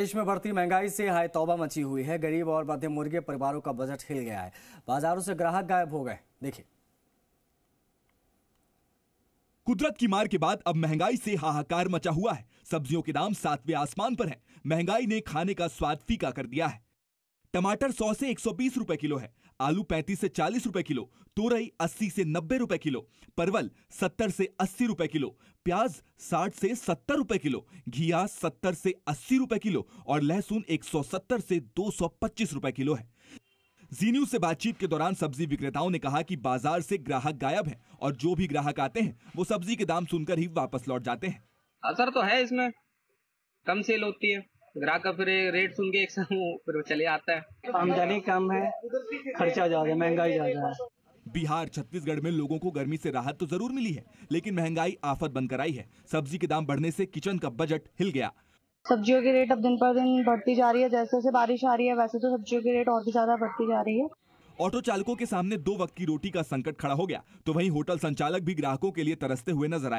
देश में बढ़ती महंगाई से हाय तौबा मची हुई है गरीब और मध्यम वर्गीय परिवारों का बजट हिल गया है बाजारों से ग्राहक गायब हो गए देखिए कुदरत की मार के बाद अब महंगाई से हाहाकार मचा हुआ है सब्जियों के दाम सातवें आसमान पर हैं। महंगाई ने खाने का स्वाद फीका कर दिया है टमाटर 100 से 120 रुपए किलो है आलू 35 से 40 रुपए किलो तोरई 80 से 90 रुपए किलो परवल 70 से 80 रुपए किलो प्याज 60 से 70 रुपए किलो घिया 70 से 80 रुपए किलो और लहसुन 170 से 225 रुपए किलो है जी न्यूज से बातचीत के दौरान सब्जी विक्रेताओं ने कहा कि बाजार से ग्राहक गायब है और जो भी ग्राहक आते हैं वो सब्जी के दाम सुनकर ही वापस लौट जाते हैं असर तो है इसमें कम सेल होती है ग्राहक का फिर रेट सुन के एक फिर चले आता है आमदनी कम है खर्चा ज्यादा महंगाई ज्यादा है बिहार छत्तीसगढ़ में लोगों को गर्मी से राहत तो जरूर मिली है लेकिन महंगाई आफत बनकर आई है सब्जी के दाम बढ़ने से किचन का बजट हिल गया सब्जियों के रेट अब दिन पर दिन बढ़ती जा रही है जैसे जैसे बारिश आ रही है वैसे तो सब्जियों के रेट और भी ज्यादा बढ़ती जा रही है ऑटो चालकों के सामने दो वक्त की रोटी का संकट खड़ा हो गया तो वहीं होटल संचालक भी ग्राहकों के लिए तरसते हुए नजर आए